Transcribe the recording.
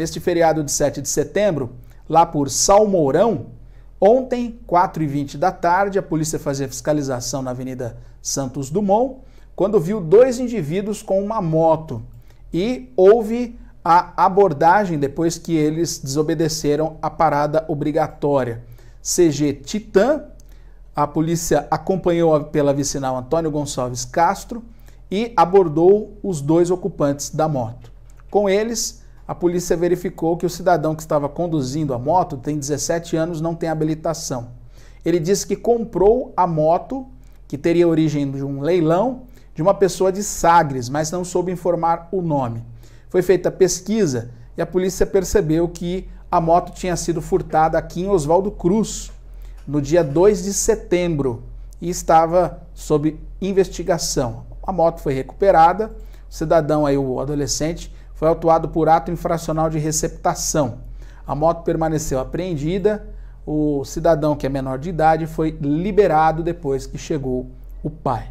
neste feriado de 7 de setembro, lá por Salmourão, ontem, 4h20 da tarde, a polícia fazia fiscalização na Avenida Santos Dumont, quando viu dois indivíduos com uma moto e houve a abordagem depois que eles desobedeceram a parada obrigatória. CG Titan, a polícia acompanhou pela vicinal Antônio Gonçalves Castro e abordou os dois ocupantes da moto. Com eles, a polícia verificou que o cidadão que estava conduzindo a moto tem 17 anos, não tem habilitação. Ele disse que comprou a moto, que teria origem de um leilão, de uma pessoa de Sagres, mas não soube informar o nome. Foi feita pesquisa e a polícia percebeu que a moto tinha sido furtada aqui em Oswaldo Cruz, no dia 2 de setembro, e estava sob investigação. A moto foi recuperada, o cidadão aí, o adolescente, foi autuado por ato infracional de receptação. A moto permaneceu apreendida, o cidadão, que é menor de idade, foi liberado depois que chegou o pai.